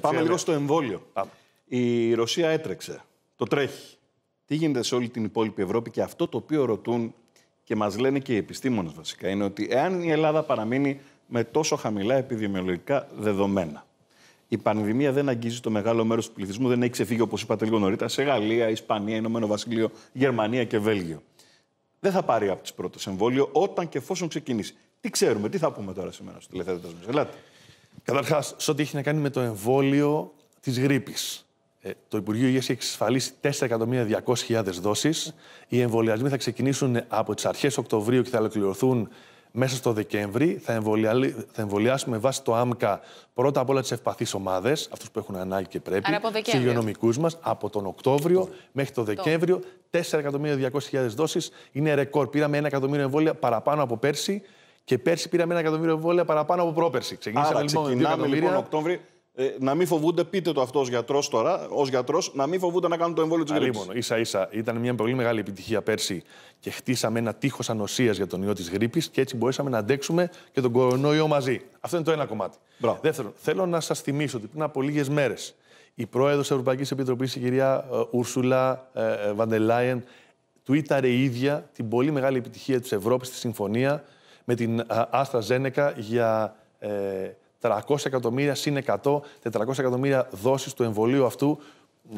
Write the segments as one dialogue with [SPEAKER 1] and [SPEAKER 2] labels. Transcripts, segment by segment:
[SPEAKER 1] Πάμε λίγο στο εμβόλιο. Α. Η Ρωσία έτρεξε. Το τρέχει. Τι γίνεται σε όλη την υπόλοιπη Ευρώπη και αυτό το οποίο ρωτούν και μας λένε και οι επιστήμονες βασικά είναι ότι εάν η Ελλάδα παραμείνει με τόσο χαμηλά επιδημιολογικά δεδομένα. Η πανδημία δεν αγγίζει το μεγάλο μέρος του πληθυσμού, δεν έχει ξεφύγει όπως είπατε λίγο νωρίτερα σε Γαλλία, Ισπανία, Ηνωμένο Βασίλειο, Γερμανία και Βέλγιο. Δεν θα πάρει από τις πρώτες εμβόλιο όταν και εφόσον ξεκινήσει. Τι ξέρουμε, τι θα πούμε τώρα σήμερα στους τηλεθέτε μας. Ελάτε. Καταρχάς, σε ό,τι έχει να κάνει με το
[SPEAKER 2] εμβόλιο της γρήπης. Ε, το Υπουργείο Υγείας έχει εξασφαλίσει 4.200.000 δόσεις. Οι εμβολιασμοί θα ξεκινήσουν από τις αρχές Οκτωβρίου και θα ολοκληρωθούν μέσα στο Δεκέμβρη. Θα, θα εμβολιάσουμε βάσει το ΆΜΚΑ πρώτα απ' όλα τις ευπαθείς ομάδες, αυτούς που έχουν ανάγκη και πρέπει, του υγειονομικού μας, από τον Οκτώβριο μέχρι τον Δεκέμβριο. 4.200.000 δόσεις είναι ρεκόρ. Πήραμε 1 εκατομμύριο εμβόλια παραπάνω από πέρσι. Και πέρσι πήραμε ένα εκατομμύριο εμβόλια παραπάνω από πρόπερσι. Ξεκινήσαμε λοιπόν, λοιπόν
[SPEAKER 1] Οκτώβρη. Ε, να μην φοβούνται, πείτε το αυτό ως γιατρός τώρα, ως γιατρός, να μην φοβούνται να κάνουν το εμβόλιο της γρήπη. Λοιπόν, ίσα ίσα ήταν
[SPEAKER 2] μια πολύ μεγάλη επιτυχία πέρσι και χτίσαμε ένα τείχος ανοσίας για τον ιό της γρήπης και έτσι μπορέσαμε να αντέξουμε και τον κορονοϊό μαζί. Αυτό είναι το ένα κομμάτι. Δεύτερον, θέλω να σας θυμίσω ότι πριν από λίγες μέρες η πρόεδρος της Ευρωπαϊκής Επιτροπής, η κυρία ε, Ούρσουλα ε, ε, Βαντελάιεν, του η ίδια την πολύ μεγάλη επιτυχία της Ευρώπης στη συμφωνία με την Άστρα ε, Ζένεκα για 300 ε, εκατομμύρια συν 100, 400 εκατομμύρια δόσεις του εμβολίου αυτού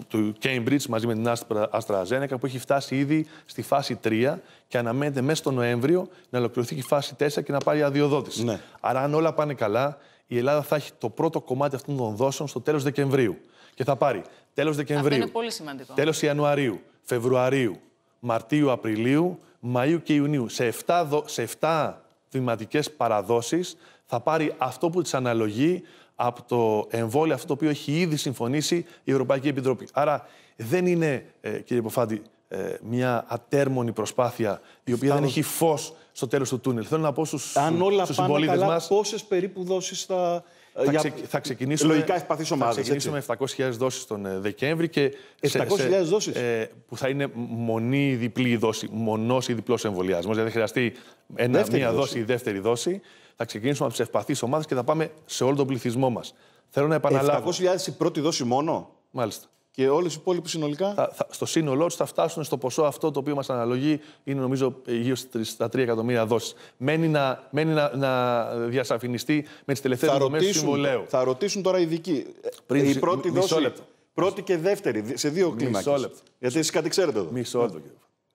[SPEAKER 2] του Cambridge μαζί με την Άστρα Ζένεκα, που έχει φτάσει ήδη στη φάση 3 και αναμένεται μέσα στο Νοέμβριο να ολοκληρωθεί και η φάση 4 και να πάρει αδειοδότηση. Ναι. Άρα αν όλα πάνε καλά, η Ελλάδα θα έχει το πρώτο κομμάτι αυτών των δόσεων στο τέλος Δεκεμβρίου. Και θα πάρει τέλος Δεκεμβρίου, Αυτό είναι
[SPEAKER 1] πολύ σημαντικό. τέλος
[SPEAKER 2] Ιανουαρίου, Φεβρουαρίου, Μαρτίου, Απριλίου, Μαΐου και Ιουνίου. Σε 7, σε 7 βηματικές παραδόσεις, θα πάρει αυτό που της αναλογεί από το εμβόλιο αυτό που έχει ήδη συμφωνήσει η Ευρωπαϊκή Επιτροπή. Άρα δεν είναι, ε, κύριε Ποφάντη, ε, μια ατέρμονη προσπάθεια η οποία δεν έχει φως στο τέλος του τούνελ. Θέλω να πω στους, Αν όλα στους καλά, μας...
[SPEAKER 1] πόσες περίπου δόσεις θα... Ε, θα, για... θα ξεκινήσουμε. Λογικά Θα ξεκινήσουμε
[SPEAKER 2] 700.000 δόσεις τον ε, Δεκέμβρη. Και 700.000 δόσεις. Ε, που θα είναι μονή ή διπλή δόση. Μονός ή διπλός εμβολιασμός. Δηλαδή χρειαστεί ένα, μία δόση ή δεύτερη δόση. Θα ξεκινήσουμε από τις ευπαθείς ομάδες και θα πάμε σε όλο τον πληθυσμό μας. Θέλω να επαναλάβω. 700.000 η πρώτη δόση μόνο. Μάλιστα και όλες οι υπόλοιποι συνολικά. στο σύνολό τους θα φτάσουν στο ποσό αυτό το οποίο μας αναλογεί, είναι νομίζω γύρω στα 3 εκατομμύρια δόσεις. Μένει να, μένει να, να διασαφινιστεί με τις τελευταίες δομές του συμβολέου.
[SPEAKER 1] Θα ρωτήσουν τώρα οι ειδικοί. Πριν, ε, η πρώτη δόση. Πρώτη και δεύτερη, σε δύο κλίμακε. Γιατί εσείς κάτι ξέρετε εδώ. Μισό λεπτό.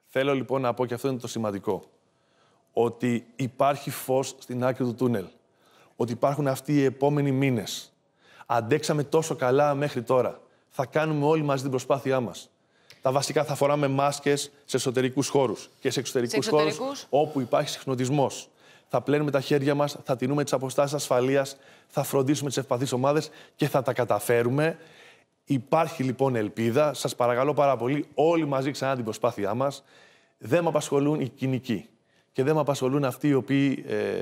[SPEAKER 2] Θέλω λοιπόν να πω και αυτό είναι το σημαντικό. Ότι υπάρχει φως στην άκρη του τούνελ. Ότι υπάρχουν αυτοί οι επόμενοι μήνες. Αντέξαμε τόσο καλά μέχρι τώρα θα κάνουμε όλοι μαζί την προσπάθειά μας. Τα βασικά θα φοράμε μάσκες σε εσωτερικούς χώρους και σε εξωτερικούς χώρου όπου υπάρχει συχνοτισμός. Θα πλένουμε τα χέρια μας, θα τηρούμε τις αποστάσεις ασφαλείας, θα φροντίσουμε τις ευπαθείς ομάδες και θα τα καταφέρουμε. Υπάρχει λοιπόν ελπίδα. Σας παρακαλώ πάρα πολύ, όλοι μαζί ξανά την προσπάθειά μας. Δεν με απασχολούν οι κοινικοί και δεν με απασχολούν αυτοί οι οποίοι ε,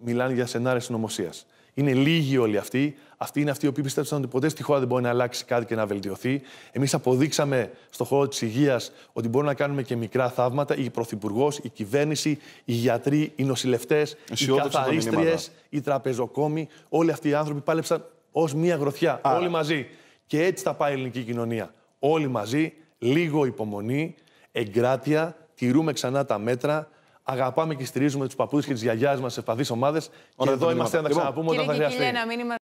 [SPEAKER 2] μιλάνε για σενάρια συνωμοσίας. Είναι λίγοι όλοι αυτοί. Αυτοί είναι αυτοί οι οποίοι πίστεψαν ότι ποτέ στη χώρα δεν μπορεί να αλλάξει κάτι και να βελτιωθεί. Εμείς αποδείξαμε στον χώρο της υγείας ότι μπορούμε να κάνουμε και μικρά θαύματα. Η Πρωθυπουργός, η κυβέρνηση, οι γιατροί, οι νοσηλευτές, οι καθαρίστριε, οι τραπεζοκόμοι. Όλοι αυτοί οι άνθρωποι πάλεψαν ως μία γροθιά. Όλοι μαζί. Και έτσι θα πάει η ελληνική κοινωνία. Όλοι μαζί, λίγο υπομονή, εγκράτεια, τηρούμε ξανά τα μέτρα αγαπάμε και στηρίζουμε τους παππούδες και τις γιαγιάς μας σε ομάδε. Και εδώ είμαστε να τα λοιπόν, ξαναπούμε όταν θα χρειαστεί.